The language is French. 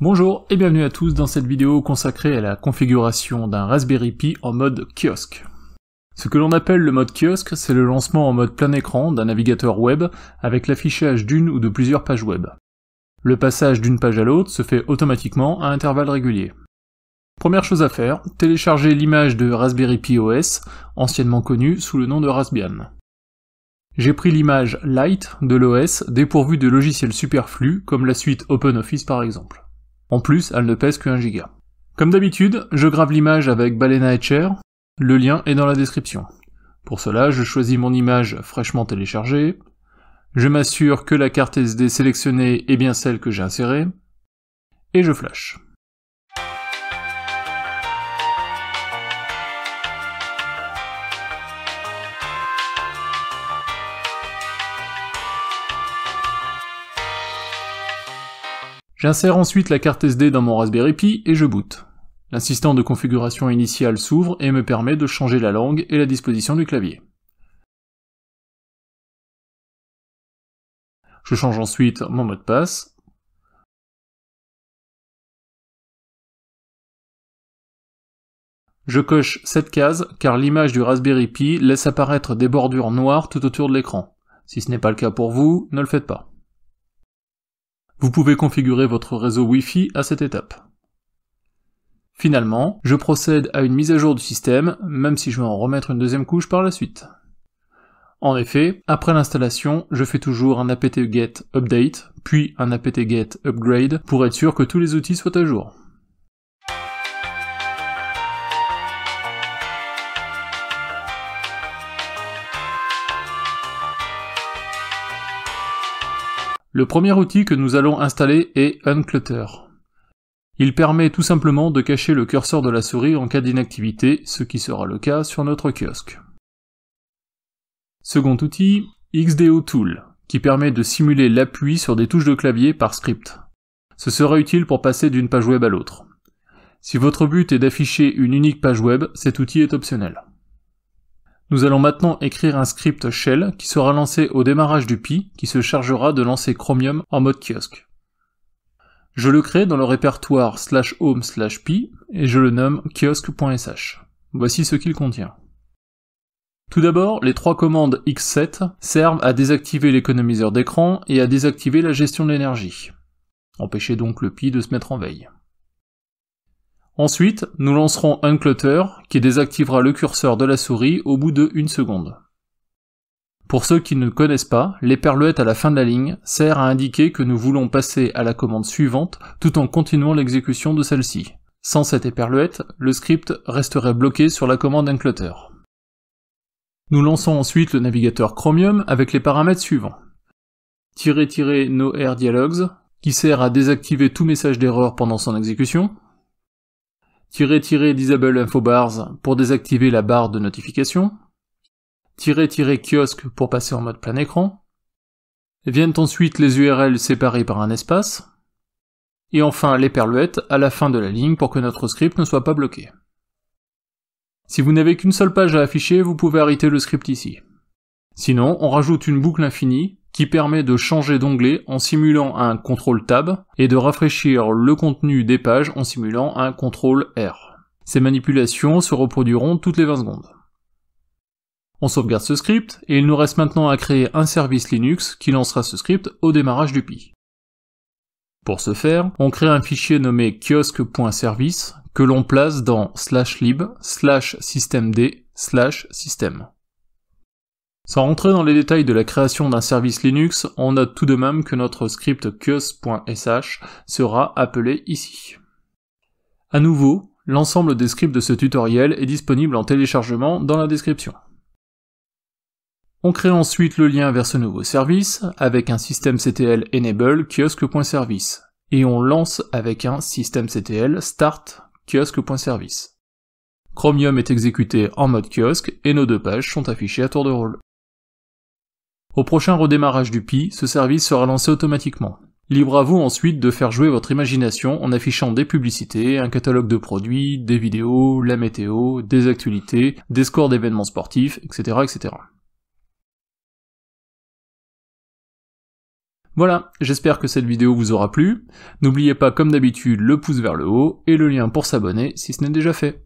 Bonjour et bienvenue à tous dans cette vidéo consacrée à la configuration d'un Raspberry Pi en mode kiosque. Ce que l'on appelle le mode kiosque, c'est le lancement en mode plein écran d'un navigateur web avec l'affichage d'une ou de plusieurs pages web. Le passage d'une page à l'autre se fait automatiquement à intervalles réguliers. Première chose à faire, télécharger l'image de Raspberry Pi OS, anciennement connue sous le nom de Raspbian. J'ai pris l'image Lite de l'OS dépourvue de logiciels superflus comme la suite OpenOffice par exemple. En plus, elle ne pèse que 1 giga. Comme d'habitude, je grave l'image avec Balena le lien est dans la description. Pour cela, je choisis mon image fraîchement téléchargée, je m'assure que la carte SD sélectionnée est bien celle que j'ai insérée, et je flash. J'insère ensuite la carte SD dans mon Raspberry Pi et je boot. L'assistant de configuration initiale s'ouvre et me permet de changer la langue et la disposition du clavier. Je change ensuite mon mot de passe. Je coche cette case car l'image du Raspberry Pi laisse apparaître des bordures noires tout autour de l'écran. Si ce n'est pas le cas pour vous, ne le faites pas. Vous pouvez configurer votre réseau Wi-Fi à cette étape. Finalement, je procède à une mise à jour du système, même si je vais en remettre une deuxième couche par la suite. En effet, après l'installation, je fais toujours un apt-get update, puis un apt-get upgrade, pour être sûr que tous les outils soient à jour. Le premier outil que nous allons installer est Unclutter. Il permet tout simplement de cacher le curseur de la souris en cas d'inactivité, ce qui sera le cas sur notre kiosque. Second outil, XDO Tool, qui permet de simuler l'appui sur des touches de clavier par script. Ce sera utile pour passer d'une page web à l'autre. Si votre but est d'afficher une unique page web, cet outil est optionnel. Nous allons maintenant écrire un script shell qui sera lancé au démarrage du Pi qui se chargera de lancer Chromium en mode kiosque. Je le crée dans le répertoire slash home slash pi et je le nomme kiosque.sh. Voici ce qu'il contient. Tout d'abord, les trois commandes X7 servent à désactiver l'économiseur d'écran et à désactiver la gestion de l'énergie. Empêchez donc le pi de se mettre en veille. Ensuite, nous lancerons un qui désactivera le curseur de la souris au bout de 1 seconde. Pour ceux qui ne connaissent pas, l'éperluette à la fin de la ligne sert à indiquer que nous voulons passer à la commande suivante tout en continuant l'exécution de celle-ci. Sans cette éperluette, le script resterait bloqué sur la commande unclutter. Nous lançons ensuite le navigateur Chromium avec les paramètres suivants. "-no air dialogues", qui sert à désactiver tout message d'erreur pendant son exécution, Disable InfoBars pour désactiver la barre de notification. Kiosque pour passer en mode plein écran. Viennent ensuite les URL séparées par un espace. Et enfin les perluettes à la fin de la ligne pour que notre script ne soit pas bloqué. Si vous n'avez qu'une seule page à afficher, vous pouvez arrêter le script ici. Sinon, on rajoute une boucle infinie qui permet de changer d'onglet en simulant un contrôle Tab et de rafraîchir le contenu des pages en simulant un contrôle R. Ces manipulations se reproduiront toutes les 20 secondes. On sauvegarde ce script et il nous reste maintenant à créer un service Linux qui lancera ce script au démarrage du Pi. Pour ce faire, on crée un fichier nommé kiosque.service que l'on place dans slash lib slash systemd slash system. Sans rentrer dans les détails de la création d'un service Linux, on note tout de même que notre script kiosk.sh sera appelé ici. À nouveau, l'ensemble des scripts de ce tutoriel est disponible en téléchargement dans la description. On crée ensuite le lien vers ce nouveau service avec un système CTL enable kiosque.service et on lance avec un système CTL start kiosque.service. Chromium est exécuté en mode kiosque et nos deux pages sont affichées à tour de rôle. Au prochain redémarrage du Pi, ce service sera lancé automatiquement. Libre à vous ensuite de faire jouer votre imagination en affichant des publicités, un catalogue de produits, des vidéos, la météo, des actualités, des scores d'événements sportifs, etc. etc. Voilà, j'espère que cette vidéo vous aura plu. N'oubliez pas comme d'habitude le pouce vers le haut et le lien pour s'abonner si ce n'est déjà fait.